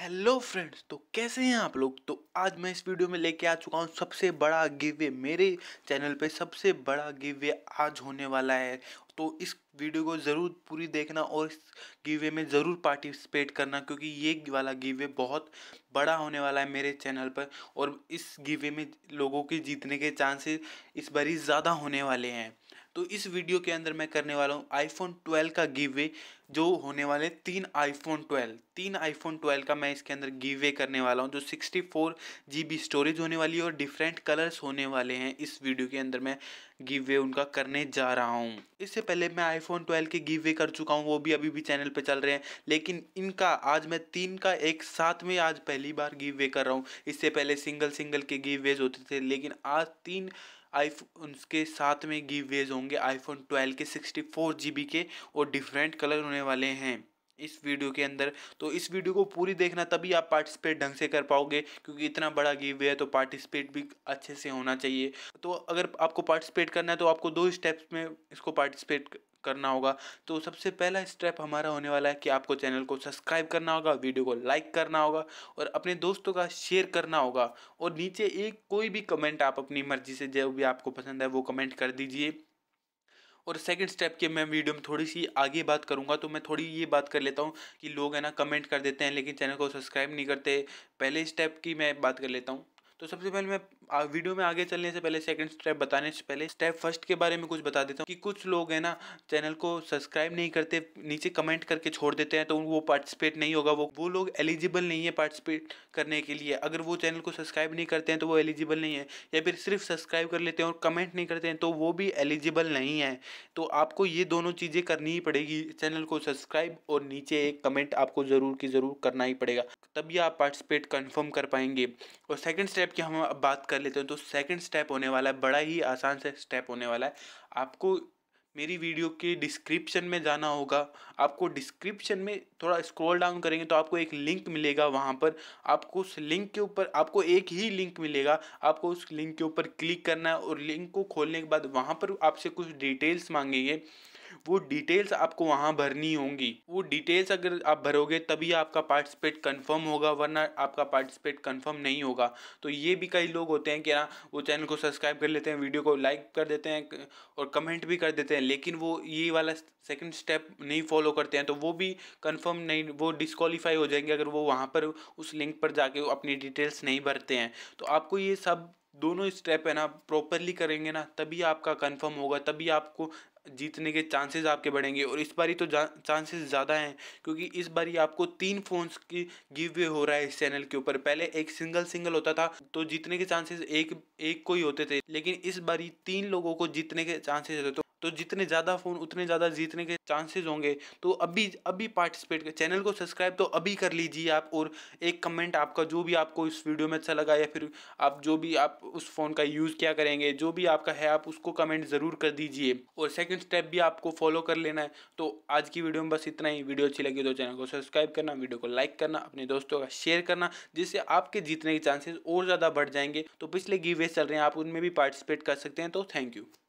hello friends तो कैसे हैं आप लोग तो आज मैं इस वीडियो में लेके आ चुका हूँ सबसे बड़ा गिवे मेरे चैनल पे सबसे बड़ा गिवे आज होने वाला है तो इस वीडियो को ज़रूर पूरी देखना और इस गिवे में ज़रूर पार्टिसिपेट करना क्योंकि ये वाला गिवे बहुत बड़ा होने वाला है मेरे चैनल पर और इस गिवे में लोगों के जीतने के चांसेस इस बारी ज़्यादा होने वाले हैं तो इस वीडियो के अंदर मैं करने वाला हूँ आईफोन 12 का गिवे जो होने वाले तीन आईफोन 12 तीन आईफोन 12 का मैं इसके अंदर गिवे करने वाला हूँ जो 64 जीबी स्टोरेज होने वाली है और डिफरेंट कलर्स होने वाले हैं इस वीडियो के अंदर मैं गिवे उनका करने जा रहा हूँ इससे पहले मैं आईफोन 12 के गिवे कर चुका हूँ वो भी अभी भी चैनल पर चल रहे हैं लेकिन इनका आज मैं तीन का एक साथ में आज पहली बार गिवे कर रहा हूँ इससे पहले सिंगल सिंगल के गिवेज होते थे लेकिन आज तीन आई उनके साथ में गिव वेज होंगे आईफोन ट्वेल्व के सिक्सटी फोर जी बी के और डिफरेंट कलर होने वाले हैं इस वीडियो के अंदर तो इस वीडियो को पूरी देखना तभी आप पार्टिसिपेट ढंग से कर पाओगे क्योंकि इतना बड़ा गिव है तो पार्टिसिपेट भी अच्छे से होना चाहिए तो अगर आपको पार्टिसिपेट करना है तो आपको दो स्टेप्स में इसको पार्टिसिपेट करना होगा तो सबसे पहला स्टेप हमारा होने वाला है कि आपको चैनल को सब्सक्राइब करना होगा वीडियो को लाइक करना होगा और अपने दोस्तों का शेयर करना होगा और नीचे एक कोई भी कमेंट आप अपनी मर्जी से जो भी आपको पसंद है वो कमेंट कर दीजिए और सेकंड स्टेप की मैं वीडियो में थोड़ी सी आगे बात करूंगा तो मैं थोड़ी ये बात कर लेता हूँ कि लोग है ना कमेंट कर देते हैं लेकिन चैनल को सब्सक्राइब नहीं करते पहले स्टेप की मैं बात कर लेता हूँ तो सबसे पहले मैं वीडियो में आगे चलने से पहले सेकंड स्टेप बताने से पहले स्टेप फर्स्ट के बारे में कुछ बता देता हूँ कि कुछ लोग हैं ना चैनल को सब्सक्राइब नहीं करते नीचे कमेंट करके छोड़ देते हैं तो वो पार्टिसिपेट नहीं होगा वो वो लोग एलिजिबल नहीं है पार्टिसिपेट करने के लिए अगर वो चैनल को सब्सक्राइब नहीं करते हैं तो वो एलिजिबल नहीं है या फिर सिर्फ सब्सक्राइब कर लेते हैं और कमेंट नहीं करते हैं तो वो भी एलिजिबल नहीं है तो आपको ये दोनों चीज़ें करनी ही पड़ेगी चैनल को सब्सक्राइब और नीचे एक कमेंट आपको ज़रूर की ज़रूर करना ही पड़ेगा तभी आप पार्टिसिपेट कन्फर्म कर पाएंगे और सेकेंड स्टेप की हम बात करें कर लेते हैं तो सेकंड स्टेप होने वाला है बड़ा ही आसान से स्टेप होने वाला है आपको मेरी वीडियो के डिस्क्रिप्शन में जाना होगा आपको डिस्क्रिप्शन में थोड़ा स्क्रॉल डाउन करेंगे तो आपको एक लिंक मिलेगा वहाँ पर आपको उस लिंक के ऊपर आपको एक ही लिंक मिलेगा आपको उस लिंक के ऊपर क्लिक करना है और लिंक को खोलने के बाद वहाँ पर आपसे कुछ डिटेल्स मांगेंगे वो डिटेल्स आपको वहाँ भरनी होंगी वो डिटेल्स अगर आप भरोगे तभी आपका पार्टिसिपेट कंफर्म होगा वरना आपका पार्टिसिपेट कंफर्म नहीं होगा तो ये भी कई लोग होते हैं कि ना हाँ, वो चैनल को सब्सक्राइब कर लेते हैं वीडियो को लाइक कर देते हैं और कमेंट भी कर देते हैं लेकिन वो ये वाला सेकेंड स्टेप नहीं फॉलो करते हैं तो वो भी कन्फर्म नहीं वो डिसक्वालीफाई हो जाएंगे अगर वो वहाँ पर उस लिंक पर जाके अपनी डिटेल्स नहीं भरते हैं तो आपको ये सब दोनों स्टेप है ना प्रॉपरली करेंगे ना तभी आपका कंफर्म होगा तभी आपको जीतने के चांसेस आपके बढ़ेंगे और इस बारी तो चांसेस ज़्यादा हैं क्योंकि इस बारी आपको तीन फ़ोन्स की गिव वे हो रहा है इस चैनल के ऊपर पहले एक सिंगल सिंगल होता था तो जीतने के चांसेस एक एक को ही होते थे लेकिन इस बारी तीन लोगों को जीतने के चांसेस होते तो तो जितने ज़्यादा फ़ोन उतने ज़्यादा जीतने के चांसेस होंगे तो अभी अभी पार्टिसिपेट कर चैनल को सब्सक्राइब तो अभी कर लीजिए आप और एक कमेंट आपका जो भी आपको इस वीडियो में अच्छा लगा या फिर आप जो भी आप उस फ़ोन का यूज़ क्या करेंगे जो भी आपका है आप उसको कमेंट ज़रूर कर दीजिए और सेकेंड स्टेप भी आपको फॉलो कर लेना है तो आज की वीडियो में बस इतना ही वीडियो अच्छी लगी तो चैनल को सब्सक्राइब करना वीडियो को लाइक करना अपने दोस्तों का शेयर करना जिससे आपके जीतने के चांसेस और ज़्यादा बढ़ जाएंगे तो पिछले गिवेज चल रहे हैं आप उनमें भी पार्टिसिपेट कर सकते हैं तो थैंक यू